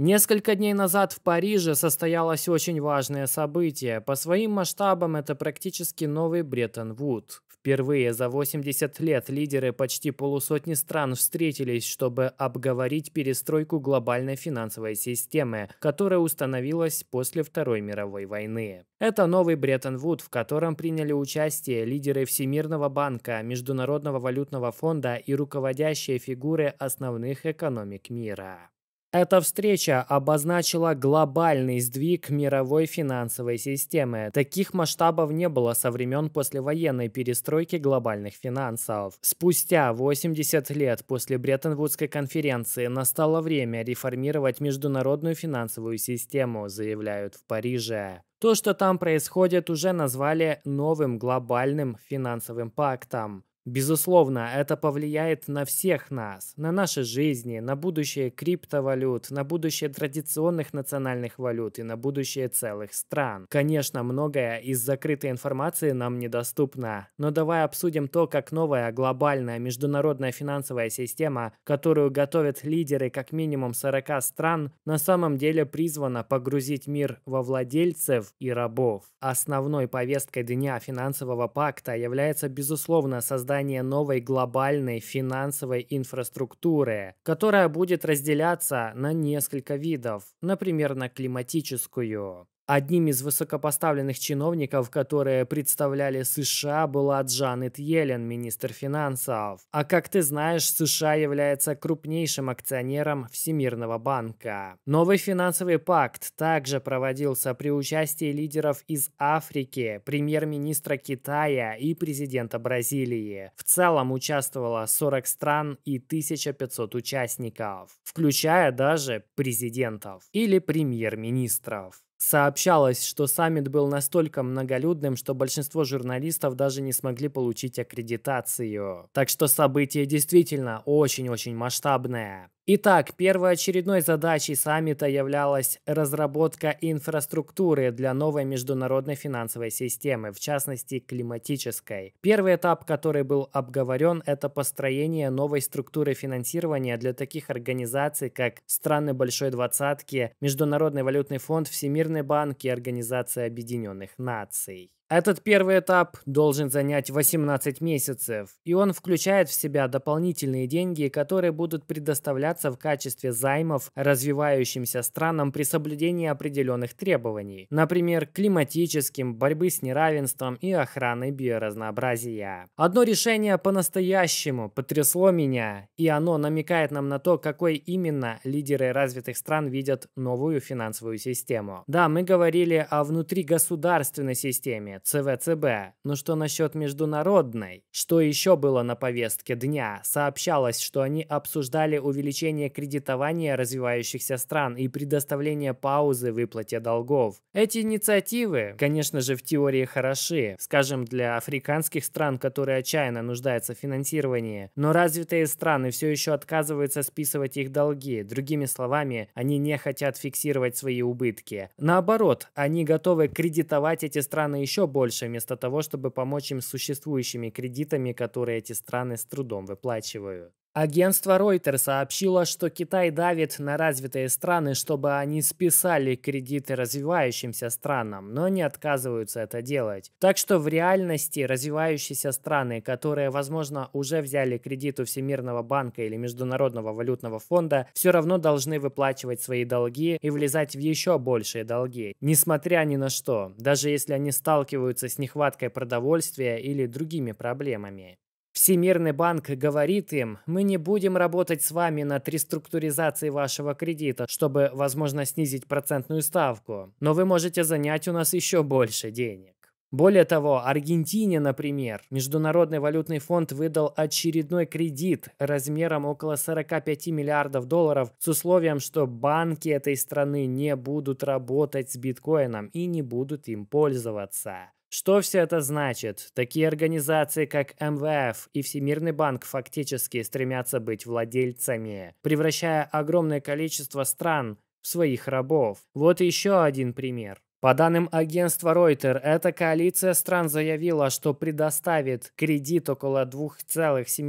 Несколько дней назад в Париже состоялось очень важное событие. По своим масштабам это практически новый Бреттон-Вуд. Впервые за 80 лет лидеры почти полусотни стран встретились, чтобы обговорить перестройку глобальной финансовой системы, которая установилась после Второй мировой войны. Это новый Бреттон-Вуд, в котором приняли участие лидеры Всемирного банка, Международного валютного фонда и руководящие фигуры основных экономик мира. Эта встреча обозначила глобальный сдвиг мировой финансовой системы. Таких масштабов не было со времен послевоенной перестройки глобальных финансов. Спустя 80 лет после бреттон конференции настало время реформировать международную финансовую систему, заявляют в Париже. То, что там происходит, уже назвали новым глобальным финансовым пактом. Безусловно, это повлияет на всех нас, на наши жизни, на будущее криптовалют, на будущее традиционных национальных валют и на будущее целых стран. Конечно, многое из закрытой информации нам недоступно, но давай обсудим то, как новая глобальная международная финансовая система, которую готовят лидеры как минимум 40 стран, на самом деле призвана погрузить мир во владельцев и рабов. Основной повесткой дня финансового пакта является, безусловно, создание создание новой глобальной финансовой инфраструктуры, которая будет разделяться на несколько видов, например, на климатическую, Одним из высокопоставленных чиновников, которые представляли США, была Джанет Йеллен, министр финансов. А как ты знаешь, США является крупнейшим акционером Всемирного банка. Новый финансовый пакт также проводился при участии лидеров из Африки, премьер-министра Китая и президента Бразилии. В целом участвовало 40 стран и 1500 участников, включая даже президентов или премьер-министров. Сообщалось, что саммит был настолько многолюдным, что большинство журналистов даже не смогли получить аккредитацию. Так что событие действительно очень-очень масштабное. Итак, первой очередной задачей саммита являлась разработка инфраструктуры для новой международной финансовой системы, в частности климатической. Первый этап, который был обговорен, это построение новой структуры финансирования для таких организаций, как страны Большой Двадцатки, Международный валютный фонд, Всемирный банк и Организация Объединенных Наций. Этот первый этап должен занять 18 месяцев, и он включает в себя дополнительные деньги, которые будут предоставляться в качестве займов развивающимся странам при соблюдении определенных требований, например, климатическим, борьбы с неравенством и охраны биоразнообразия. Одно решение по-настоящему потрясло меня, и оно намекает нам на то, какой именно лидеры развитых стран видят новую финансовую систему. Да, мы говорили о внутригосударственной системе, ЦВЦБ. Но что насчет международной? Что еще было на повестке дня? Сообщалось, что они обсуждали увеличение кредитования развивающихся стран и предоставление паузы в выплате долгов. Эти инициативы, конечно же, в теории хороши, скажем, для африканских стран, которые отчаянно нуждаются в финансировании, но развитые страны все еще отказываются списывать их долги. Другими словами, они не хотят фиксировать свои убытки. Наоборот, они готовы кредитовать эти страны еще больше, вместо того, чтобы помочь им с существующими кредитами, которые эти страны с трудом выплачивают. Агентство Reuters сообщило, что Китай давит на развитые страны, чтобы они списали кредиты развивающимся странам, но не отказываются это делать. Так что в реальности развивающиеся страны, которые, возможно, уже взяли кредит у Всемирного банка или Международного валютного фонда, все равно должны выплачивать свои долги и влезать в еще большие долги, несмотря ни на что, даже если они сталкиваются с нехваткой продовольствия или другими проблемами. Всемирный банк говорит им, мы не будем работать с вами над реструктуризацией вашего кредита, чтобы, возможно, снизить процентную ставку, но вы можете занять у нас еще больше денег. Более того, Аргентине, например, Международный валютный фонд выдал очередной кредит размером около 45 миллиардов долларов с условием, что банки этой страны не будут работать с биткоином и не будут им пользоваться. Что все это значит? Такие организации, как МВФ и Всемирный банк, фактически стремятся быть владельцами, превращая огромное количество стран в своих рабов. Вот еще один пример. По данным агентства Reuters, эта коалиция стран заявила, что предоставит кредит около 2,7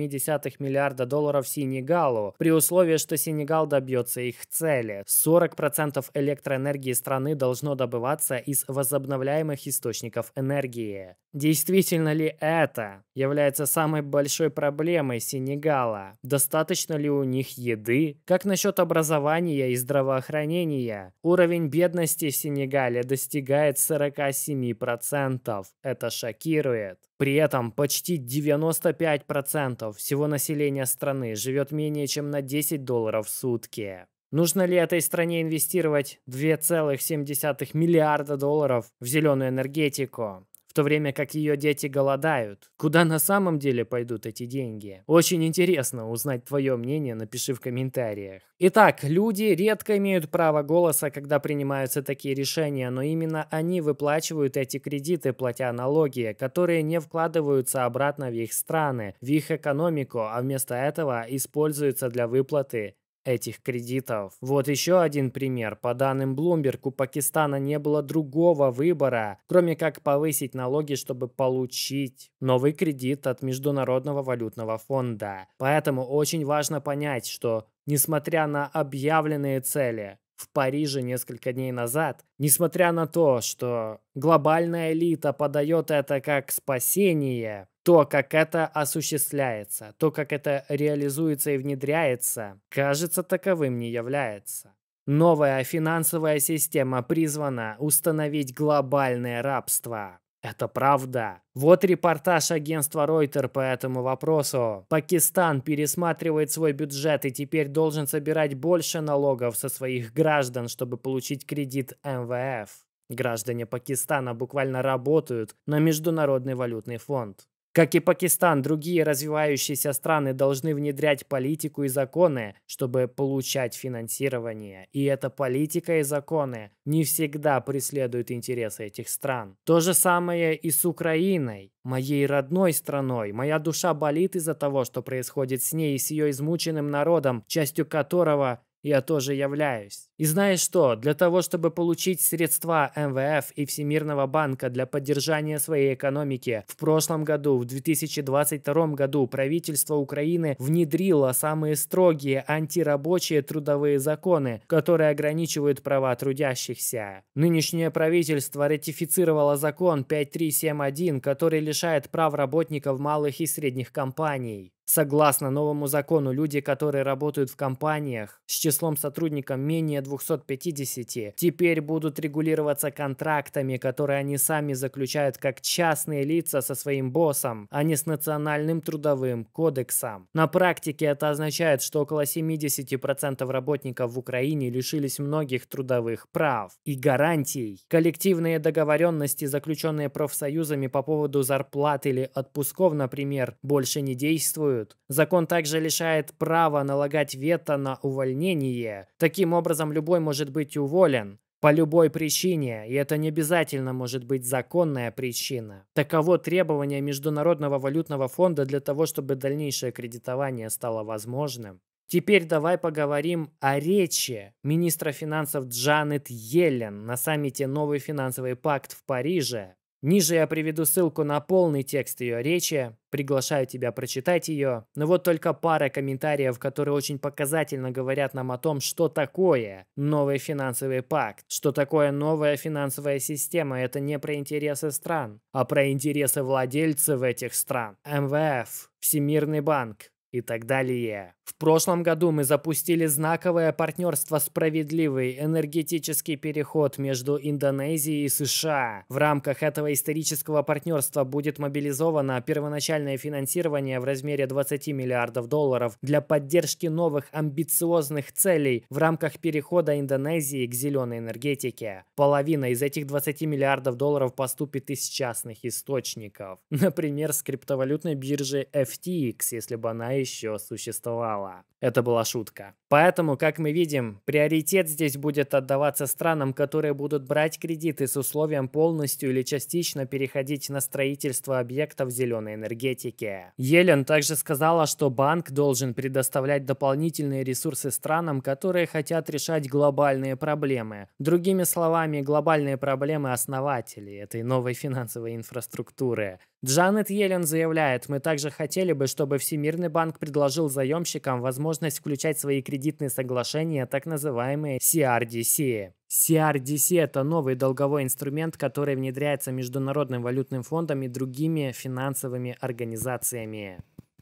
миллиарда долларов Сенегалу, при условии, что Сенегал добьется их цели. 40% электроэнергии страны должно добываться из возобновляемых источников энергии. Действительно ли это является самой большой проблемой Сенегала? Достаточно ли у них еды? Как насчет образования и здравоохранения? Уровень бедности в Сенегале достигает достигает 47%. Это шокирует. При этом почти 95% всего населения страны живет менее чем на 10 долларов в сутки. Нужно ли этой стране инвестировать 2,7 миллиарда долларов в зеленую энергетику? в то время как ее дети голодают. Куда на самом деле пойдут эти деньги? Очень интересно узнать твое мнение, напиши в комментариях. Итак, люди редко имеют право голоса, когда принимаются такие решения, но именно они выплачивают эти кредиты, платя налоги, которые не вкладываются обратно в их страны, в их экономику, а вместо этого используются для выплаты этих кредитов. Вот еще один пример. По данным Bloomberg, у Пакистана не было другого выбора, кроме как повысить налоги, чтобы получить новый кредит от Международного валютного фонда. Поэтому очень важно понять, что Несмотря на объявленные цели, в Париже несколько дней назад, несмотря на то, что глобальная элита подает это как спасение, то, как это осуществляется, то, как это реализуется и внедряется, кажется таковым не является. Новая финансовая система призвана установить глобальное рабство. Это правда. Вот репортаж агентства Reuters по этому вопросу. Пакистан пересматривает свой бюджет и теперь должен собирать больше налогов со своих граждан, чтобы получить кредит МВФ. Граждане Пакистана буквально работают на Международный валютный фонд. Как и Пакистан, другие развивающиеся страны должны внедрять политику и законы, чтобы получать финансирование. И эта политика и законы не всегда преследуют интересы этих стран. То же самое и с Украиной, моей родной страной. Моя душа болит из-за того, что происходит с ней и с ее измученным народом, частью которого я тоже являюсь. И знаешь что, для того, чтобы получить средства МВФ и Всемирного банка для поддержания своей экономики, в прошлом году, в 2022 году, правительство Украины внедрило самые строгие антирабочие трудовые законы, которые ограничивают права трудящихся. Нынешнее правительство ратифицировало закон 5371, который лишает прав работников малых и средних компаний. Согласно новому закону, люди, которые работают в компаниях с числом сотрудников менее 250 теперь будут регулироваться контрактами, которые они сами заключают как частные лица со своим боссом, а не с Национальным трудовым кодексом. На практике это означает, что около 70% работников в Украине лишились многих трудовых прав и гарантий. Коллективные договоренности, заключенные профсоюзами по поводу зарплат или отпусков, например, больше не действуют. Закон также лишает права налагать вето на увольнение. Таким образом, любой может быть уволен. По любой причине, и это не обязательно может быть законная причина. Таково требование Международного валютного фонда для того, чтобы дальнейшее кредитование стало возможным. Теперь давай поговорим о речи министра финансов Джанет Йеллен на саммите «Новый финансовый пакт» в Париже. Ниже я приведу ссылку на полный текст ее речи, приглашаю тебя прочитать ее, но вот только пара комментариев, которые очень показательно говорят нам о том, что такое новый финансовый пакт, что такое новая финансовая система, это не про интересы стран, а про интересы владельцев этих стран, МВФ, Всемирный банк и так далее. В прошлом году мы запустили знаковое партнерство «Справедливый энергетический переход» между Индонезией и США. В рамках этого исторического партнерства будет мобилизовано первоначальное финансирование в размере 20 миллиардов долларов для поддержки новых амбициозных целей в рамках перехода Индонезии к зеленой энергетике. Половина из этих 20 миллиардов долларов поступит из частных источников. Например, с криптовалютной биржи FTX, если бы она еще существовала мало. Это была шутка. Поэтому, как мы видим, приоритет здесь будет отдаваться странам, которые будут брать кредиты с условием полностью или частично переходить на строительство объектов зеленой энергетики. Елен также сказала, что банк должен предоставлять дополнительные ресурсы странам, которые хотят решать глобальные проблемы. Другими словами, глобальные проблемы основателей этой новой финансовой инфраструктуры. Джанет Елен заявляет, мы также хотели бы, чтобы Всемирный банк предложил заемщикам банкам возможность включать свои кредитные соглашения так называемые CRDC. CRDC – это новый долговой инструмент, который внедряется Международным валютным фондом и другими финансовыми организациями.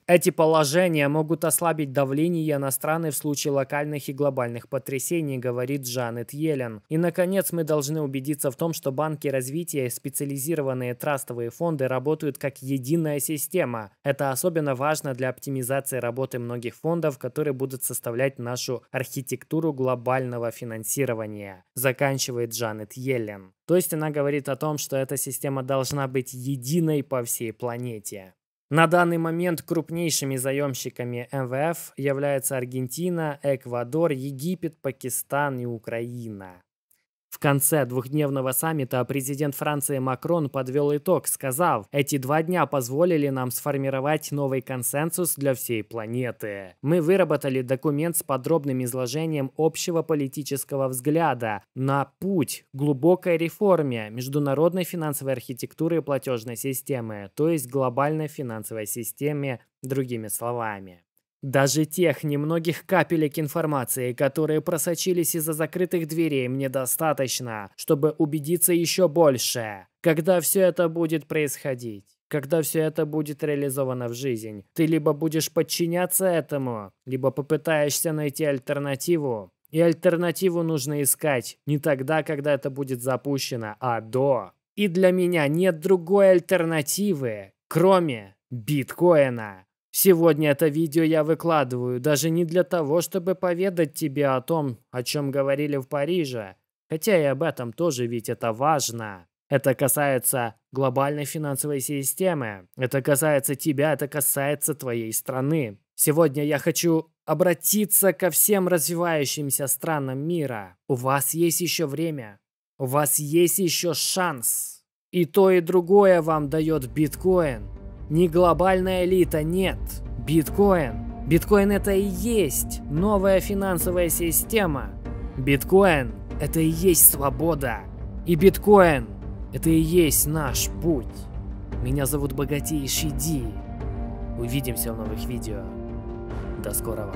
Эти положения могут ослабить давление на страны в случае локальных и глобальных потрясений, говорит Джанет Йеллен. И, наконец, мы должны убедиться в том, что банки развития и специализированные трастовые фонды работают как единая система. Это особенно важно для оптимизации работы многих фондов, которые будут составлять нашу архитектуру глобального финансирования, заканчивает Джанет Йеллен. То есть она говорит о том, что эта система должна быть единой по всей планете. На данный момент крупнейшими заемщиками МВФ являются Аргентина, Эквадор, Египет, Пакистан и Украина. В конце двухдневного саммита президент Франции Макрон подвел итог, сказав, эти два дня позволили нам сформировать новый консенсус для всей планеты. Мы выработали документ с подробным изложением общего политического взгляда на путь глубокой реформе международной финансовой архитектуры и платежной системы, то есть глобальной финансовой системе, другими словами. Даже тех немногих капелек информации, которые просочились из-за закрытых дверей, мне достаточно, чтобы убедиться еще больше, когда все это будет происходить. Когда все это будет реализовано в жизнь, ты либо будешь подчиняться этому, либо попытаешься найти альтернативу. И альтернативу нужно искать не тогда, когда это будет запущено, а до. И для меня нет другой альтернативы, кроме биткоина. Сегодня это видео я выкладываю даже не для того, чтобы поведать тебе о том, о чем говорили в Париже. Хотя и об этом тоже ведь это важно. Это касается глобальной финансовой системы. Это касается тебя, это касается твоей страны. Сегодня я хочу обратиться ко всем развивающимся странам мира. У вас есть еще время. У вас есть еще шанс. И то, и другое вам дает биткоин не глобальная элита, нет. Биткоин. Биткоин это и есть новая финансовая система. Биткоин это и есть свобода. И биткоин это и есть наш путь. Меня зовут Богатейший Ди. Увидимся в новых видео. До скорого.